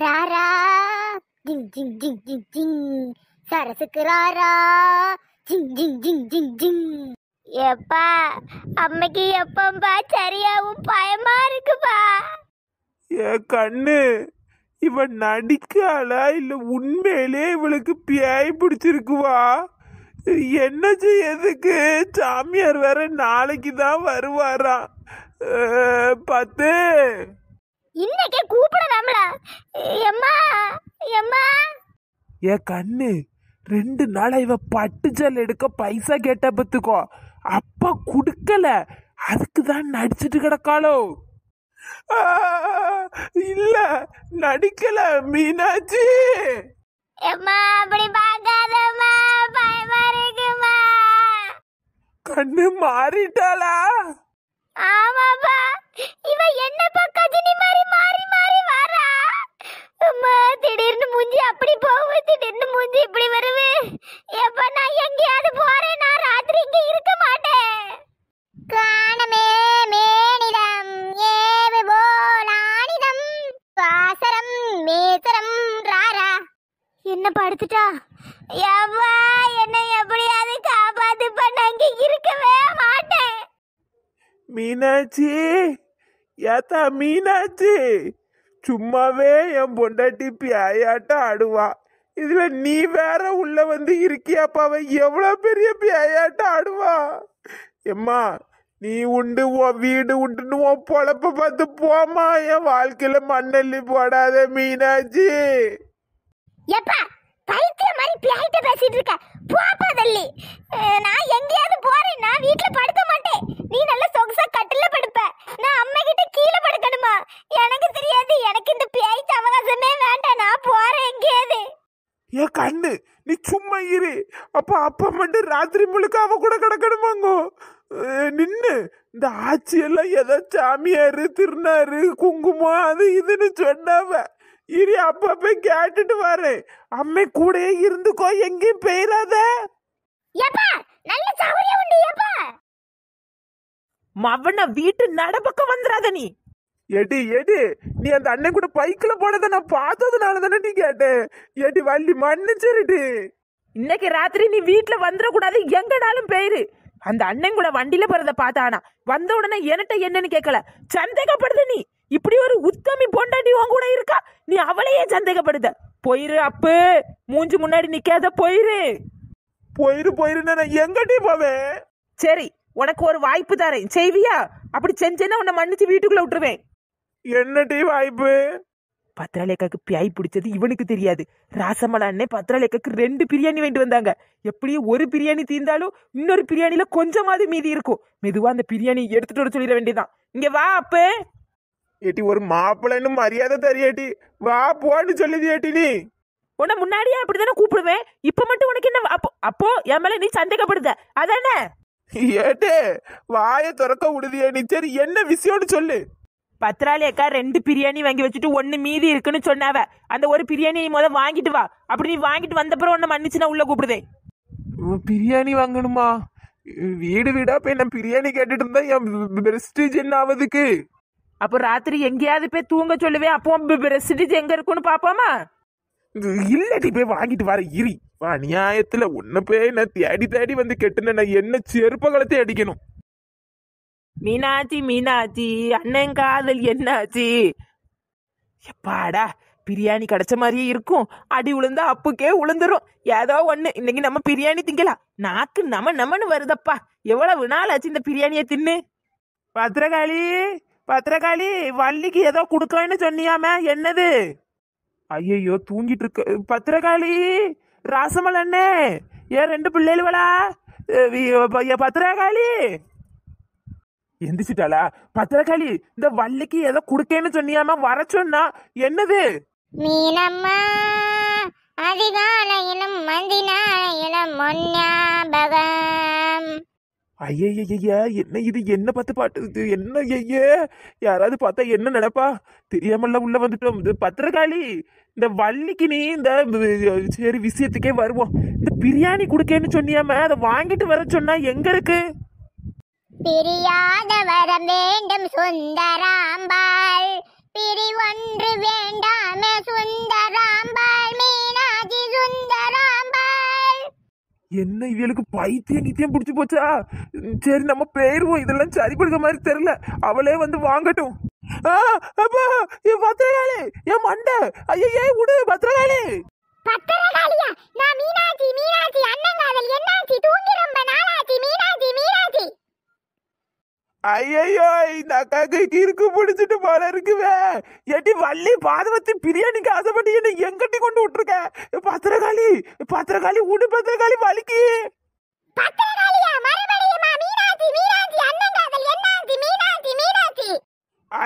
ராரா ஜிங் ஜிங் ஜிங் ஜிங் ஜிங் சரசுக்கு ராரா ஜிங் ஜிங் ஜிங் ஜிங் ஜிங் எப்பா அம்மைக்கு எப்பம்பா சரியாவும் பயமா இருக்குப்பா ஏ கண்ணு இவன் நடிக்காளா இல்ல உண்மையிலே இவளுக்கு பியாய் பிடிச்சிருக்குவா என்ன செய்யறதுக்கு சாமியார் வேற நாளைக்கு தான் வருவாரா பத்து இன்னைக்கே கூப்பிடலாம்ல எம்மா எம்மா ஏ கண்ணு ரெண்டு நாளா இவ ஜல் எடுக்க பைசா கேட்ட பத்துக்கோ அப்பா குடுக்கல அதுக்கு தான் நடிச்சிட்டு கிடக்காளோ இல்ல நடிக்கல மீனாட்சி எம்மா அப்படி பார்க்காதம்மா பயமா கண்ணு மாறிட்டாளா ஆமா மூஞ்சி அப்படி போகுது நின்று மூஞ்சி இப்படி வருது எப்ப நான் எங்கேயாவது போறேன் நான் ராத்திரி இங்க இருக்க மாட்டேன் காணமே மேனிடம் ஏவு போலானிடம் பாசரம் மேசரம் ராரா என்ன படுத்துட்டா எவ்வா என்னை எப்படியாவது காப்பாத்து பண்ண அங்க இருக்கவே மாட்டேன் மீனாட்சி ஏத்தா மீனாட்சி சும்மாவே என் பொண்டாட்டி பியாயாட்டம் ஆடுவா இதுல நீ வேற உள்ள வந்து இருக்கியாப்பா அவன் எவ்வளோ பெரிய பியாயாட்டம் ஆடுவா எம்மா நீ உண்டு உன் வீடு உண்டுன்னு உன் பொழப்ப பார்த்து போமா என் வாழ்க்கையில மண்ணள்ளி போடாத மீனாச்சி எப்பா பைத்திய மாதிரி பேசிட்டு இருக்க போப்பா தள்ளி நான் எங்கேயாவது போறேன்னா வீட்டுல படுக்க கண்ணு நீ சும்மா இரு அப்போ அப்பா மட்டும் ராத்திரி முழுக்க அவ கூட கிடக்கணுமாங்கோ நின்று இந்த ஆட்சியெல்லாம் ஏதோ சாமியாரு திருநாரு குங்குமம் அது இதுன்னு சொன்னாவ இரு அப்பா போய் கேட்டுட்டு வரேன் அம்மை கூடயே இருந்துக்கோ எங்கேயும் போயிடாத மவன வீட்டு நடப்பக்கம் வந்துடாத நீ எடி எடி நீ அந்த அண்ணன் கூட பைக்கில் போனதை நான் பார்த்ததுனால தானே நீ கேட்டேன் எடி வள்ளி மன்னிச்சிருடி இன்னைக்கு ராத்திரி நீ வீட்டில் வந்துடக்கூடாது எங்கனாலும் போயிரு அந்த அண்ணன் கூட வண்டியில போறத பார்த்தானா வந்த உடனே என்கிட்ட என்னன்னு கேட்கல சந்தேகப்படுது நீ இப்படி ஒரு உத்தமி பொண்டாட்டி உன் கூட இருக்கா நீ அவளையே சந்தேகப்படுத போயிரு அப்பு மூஞ்சி முன்னாடி நிக்காத போயிரு போயிரு போயிரு நான் எங்கடி போவேன் சரி உனக்கு ஒரு வாய்ப்பு தரேன் செய்வியா அப்படி செஞ்சேன்னா உன்னை மன்னிச்சு வீட்டுக்குள்ள விட்டுருவேன் என்ன டீ வாய்ப்பு பத்ராலேக்காக்கு பியாய் பிடிச்சது இவனுக்கு தெரியாது ராசமலா அண்ணே பத்ராலேக்காக்கு ரெண்டு பிரியாணி வாங்கிட்டு வந்தாங்க எப்படியும் ஒரு பிரியாணி தீர்ந்தாலும் இன்னொரு பிரியாணியில கொஞ்சமாவது மீதி இருக்கும் மெதுவா அந்த பிரியாணி எடுத்துட்டு வர சொல்லிட வேண்டியதான் இங்க வா அப்ப ஏட்டி ஒரு மாப்பிள்ளைன்னு மரியாதை தரியாட்டி வா போன்னு சொல்லுது ஏட்டி நீ உன்னை முன்னாடியே அப்படிதானே கூப்பிடுவேன் இப்ப மட்டும் உனக்கு என்ன அப்போ அப்போ என் மேல நீ சந்தேகப்படுத அதானே ஏட்டே வாயை திறக்க விடுதியே நீ சரி என்ன விஷயம்னு சொல்லு பத்ராலி அக்கா ரெண்டு பிரியாணி வாங்கி வச்சுட்டு ஒன்று மீதி இருக்குன்னு சொன்னாவ அந்த ஒரு பிரியாணி நீ முதல் வாங்கிட்டு வா அப்படி நீ வாங்கிட்டு வந்தப்புறம் ஒன்று மன்னிச்சு நான் உள்ளே கூப்பிடுதேன் பிரியாணி வாங்கணுமா வீடு வீடா போய் நான் பிரியாணி கேட்டுட்டு இருந்தேன் என் பிரஸ்டீஜ் என்ன ஆகுதுக்கு அப்போ ராத்திரி எங்கேயாவது போய் தூங்க சொல்லுவேன் அப்போ பிரஸ்டீஜ் எங்க இருக்குன்னு பாப்பாமா இல்லடி போய் வாங்கிட்டு வர இரி அநியாயத்துல உன்னை போய் நான் தேடி தேடி வந்து கெட்டுன நான் என்ன செருப்பு கலத்தை அடிக்கணும் மீனாட்சி மீனாட்சி அண்ணன் காதல் என்னாச்சு எப்பாடா பிரியாணி கிடைச்ச மாதிரியே இருக்கும் அடி உளுந்தா அப்புக்கே உளுந்துரும் ஏதோ ஒன்று இன்னைக்கு நம்ம பிரியாணி திங்கலாம் நாக்கு நம நமன்னு வருதப்பா எவ்வளவு நாள் ஆச்சு இந்த பிரியாணியை தின்னு பத்திரகாளி பத்திரகாளி வள்ளிக்கு ஏதோ கொடுக்கன்னு சொன்னியாமே என்னது ஐயோ தூங்கிட்டு இருக்க பத்திரகாளி ராசமலண்ணே அண்ணே ஏன் ரெண்டு பிள்ளைகளா பத்திரகாளி எந்திரிச்சிட்டாளா பத்திரகாளி இந்த வள்ளிக்கு ஏதோ குடுக்கேன்னு சொன்னியாமா வர சொன்னா என்னது மீனம்மா அதிகாலையிலும் மந்தினாலையிலும் முன்ஞாபகம் ஐயய்யா என்ன இது என்ன பார்த்து பாட்டு இது என்ன ஐயே யாராவது பார்த்தா என்ன நடப்பா தெரியாமல்ல உள்ள வந்துட்டோம் இது பத்திரகாளி இந்த வள்ளிக்கு நீ இந்த சரி விஷயத்துக்கே வருவோம் இந்த பிரியாணி கொடுக்கேன்னு சொன்னியாம அதை வாங்கிட்டு வர சொன்னா எங்க இருக்கு பிரியாத வரம் வேண்டும் சுந்தராம்பாள் பிரிவொன்று வேண்டாம சுந்தராம்பாள் மீனாட்சி சுந்தராம்பாள் என்ன இவளுக்கு பைத்தியம் நித்தியம் பிடிச்சி போச்சா சரி நம்ம போயிருவோம் இதெல்லாம் சரிப்படுத்த மாதிரி தெரியல அவளே வந்து வாங்கட்டும் அப்பா என் பத்திரகாளி என் மண்டை ஐயே விடு பத்திரகாளி பத்திரகாளியா நான் மீனாட்சி மீனாட்சி அண்ணங்காதல் என்னாச்சி தூங்கி ரொம்ப நாளாச்சி மீனாட்சி மீனாட்சி ஐயையோ இந்த அக்காக்கு கிறுக்கு பிடிச்சிட்டு போல இருக்குவே எட்டி வள்ளி பாதவத்தி பிரியாணிக்கு ஆசைப்பட்டு என்ன எங்கட்டி கொண்டு விட்டுருக்க பத்திரகாளி பத்திரகாளி உடு பத்திரகாளி வலிக்கு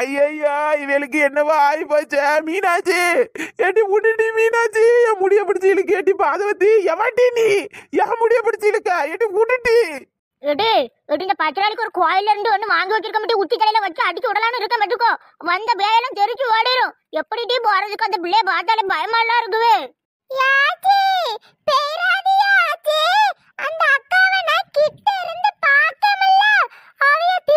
ஐயையா இவளுக்கு என்னவா ஆகி போச்சு மீனாச்சி ஏட்டி உடுடி மீனாச்சி என் முடிய பிடிச்சி இழுக்கு ஏட்டி பாதவத்தி எவாட்டி நீ என் முடிய பிடிச்சி இழுக்க ஏட்டி உடுட்டி எடு எடு இந்த பத்து ஒரு கோயில இருந்து ஒன்று வாங்கி வச்சிருக்க மட்டும் உத்தி தலையில வச்சு அடிச்சு விடலாம்னு இருக்க மட்டுக்கோ வந்த பேயெல்லாம் தெரிச்சு ஓடிடும் எப்படி டீ போறதுக்கு அந்த பிள்ளைய பார்த்தாலே பயமா எல்லாம் இருக்குவே அந்த அக்காவை நான் கிட்ட இருந்து பார்த்தமில்ல அவைய தீ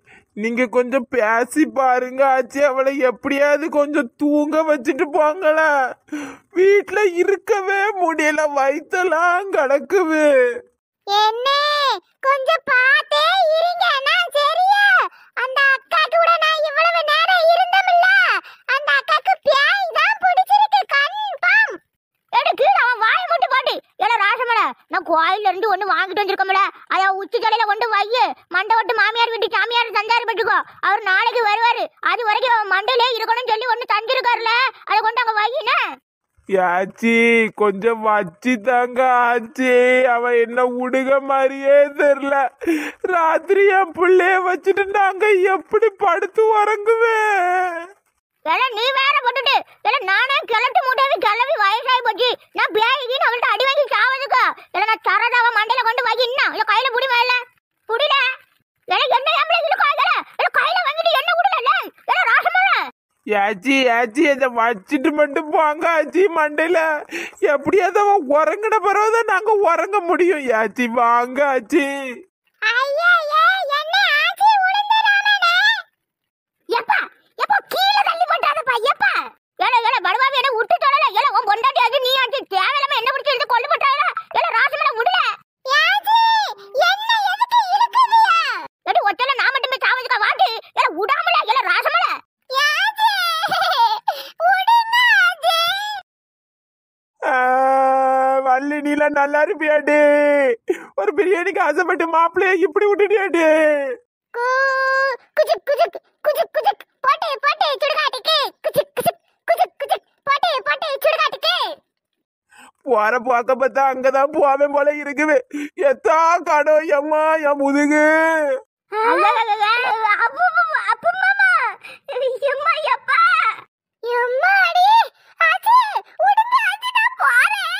நீங்க கொஞ்சம் பேசி பாருங்க ஆச்சு அவளை எப்படியாவது கொஞ்சம் தூங்க வச்சுட்டு போங்களா வீட்டுல இருக்கவே முடியல வயிற்றெல்லாம் கிடக்குது என்ன கொஞ்சம் பார்த்தே இருங்க நான் சரியா அந்த அக்கா கூட நான் இவ்வளவு ஏய் ஏடா ராசமல நான் கோயில்ல இருந்து ஒண்ணு வாங்கிட்டு வந்திருக்கோம்ல அத உச்சி தலையில கொண்டு வைய மண்டை விட்டு மாமியார் வீட்டு சாமியார் சந்தாரி பெற்றுக்கோ அவர் நாளைக்கு வருவாரு அது வரைக்கும் மண்டையிலே இருக்கணும்னு சொல்லி ஒண்ணு தந்திருக்காருல அதை கொண்டு அங்க வையினே யாச்சி கொஞ்சம் வச்சு தாங்க ஆச்சி அவ என்ன உடுக மாதிரியே தெரியல ராத்திரி என் பிள்ளைய வச்சுட்டு நாங்க எப்படி படுத்து உறங்குவேன் நீ வேற போட்டுட்டு அஜி அஜி அதை வச்சுட்டு மட்டும் போங்க அஜி மண்டையில எப்படியாவது அவன் உறங்கின பிறகுதான் நாங்க உறங்க முடியும் அஜி வாங்க அஜி என்ன என்ன நீ ஆகி தேவையில்லாம என்ன பிடிச்சி எடுத்து கொண்டு போட்டாங்களா வள்ளி நீலாம் நல்லா இருப்பியாடி ஒரு பிரியாணிக்கு ஆசைப்பட்டு மாப்பிள்ளைய இப்படி விட்டுட்டியாடி போற பார்த்தா அங்கதான் போவேன் போல இருக்குது எத்தா கடோ எம்மா என் முதுகு அம்மா அடி ஆச்சு உடுங்க ஆச்சு நான் போறேன்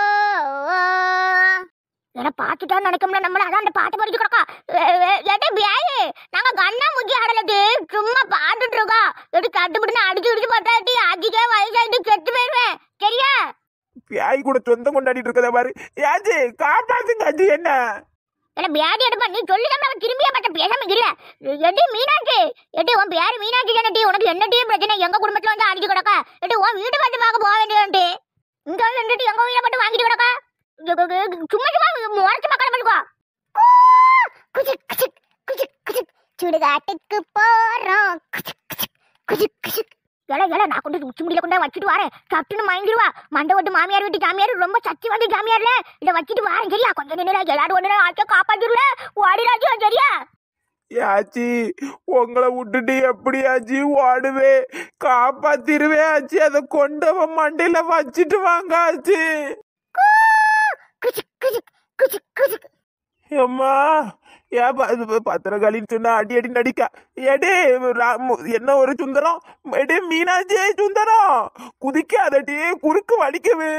இவனை பார்த்துட்டா நினைக்கோம்ல நம்மள அதான் அந்த பாட்டு படிக்க கிடக்கா ஏட்டே பியாயி நாங்க கண்ணா முக்கி ஆடலது சும்மா பாத்துட்டு இருக்கோம் எப்படி தட்டுப்பட்டு அடிச்சு அடிச்சு பார்த்தாட்டி அதிகே வயசாயிட்டு செத்து போயிருவேன் சரியா பியாய் கூட சொந்தம் கொண்டாடிட்டு இருக்கத பாரு ஏஜி காப்பாத்துங்க அது என்ன என்ன பியாடி எடுப்பா நீ சொல்லி நம்ம அவன் திரும்பியே பட்ட பேசாம இல்ல எடி மீனாக்கி எடி உன் பேரு மீனாக்கி என்னடி உனக்கு என்னடி பிரச்சனை எங்க குடும்பத்துல வந்து அடிச்சு கிடக்கா எடி உன் வீட்டு பாட்டு பார்க்க போக வேண்டியது இங்க வந்து எங்க வீட்டை மட்டும் வாங்கிட்டு கிடக்கா சும்மா சும்மா உரைச்சு மக்களை பண்ணுவா குஜிக் குஜிக் குஜிக் குஜிக் சுடுகாட்டுக்கு போறோம் குஜிக் குஜிக் குஜிக் நான் கொண்டு உச்சி முடியல கொண்டா வச்சுட்டு வரேன் சட்டுன்னு மயங்கிடுவா மண்டை ஓட்டு மாமியார் வீட்டு ஜாமியார் ரொம்ப சச்சி வந்து ஜாமியார்ல இதை வச்சுட்டு வரேன் சரியா கொஞ்சம் நேரம் எல்லாரும் ஒன்று ஆச்சோ காப்பாத்திடுல ஓடிடாச்சியா சரியா ஆச்சி உங்களை விட்டுட்டு எப்படி ஆச்சி ஓடுவே காப்பாத்திருவே ஆச்சி அதை கொண்டு மண்டையில வச்சுட்டு வாங்க ஆச்சி கிச்சுக் கிச்சுக் கிச்சுக் கிச்சுக் அம்மா ஏன் பத்திரகாளின்னு சொன்னா அடி அடி நடிக்க எடே என்ன ஒரு சுந்தரம் எடே மீனாஜே சுந்தரம் குதிக்காதடி குறுக்கு வலிக்குது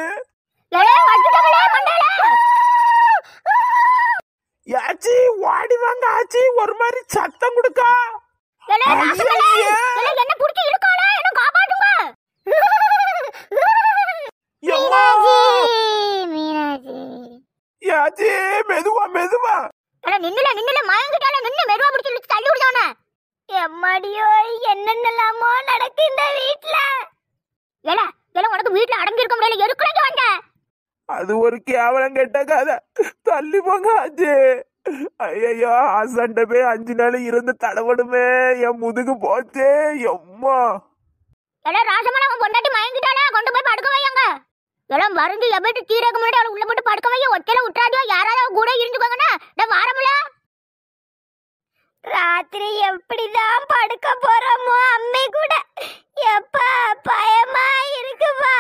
யாச்சி ஓடி வாங்க ஆச்சி ஒரு மாதிரி சத்தம் கொடுக்கா மீனாஜி ஆச்சி மெதுவா மெதுவா அட நின்னுல நின்னுல மயங்கிட்டால நின்னு மெதுவா புடிச்சு இழுத்து தள்ளி விடுதானே எம்மாடியோ என்னென்னலாமோ நடக்கு இந்த வீட்ல ஏல ஏல உனக்கு வீட்ல அடங்கி இருக்க முடியல எதுக்குடா வந்த அது ஒரு கேவலம் கெட்ட கதை தள்ளி போங்க ஆச்சு ஐயோ ஹாசன்ட்ட போய் அஞ்சு நாள் இருந்து தடவடுமே என் முதுகு போச்சே எம்மா ஏல ராசமான உன் பொண்டாட்டி மயங்கிட்டாளா கொண்டு போய் படுக்க வையங்க எல்லாம் வரைஞ்சு எவ்வளோ தீரக முன்னாடி அவளை உள்ள மட்டும் படுக்க வைக்க ஒத்தையில யாராவது கூட இருந்துக்கோங்கண்ணா நான் வாரமில்ல ராத்திரி எப்படிதான் படுக்க போறோமோ அம்மை கூட எப்பா பயமா இருக்குவா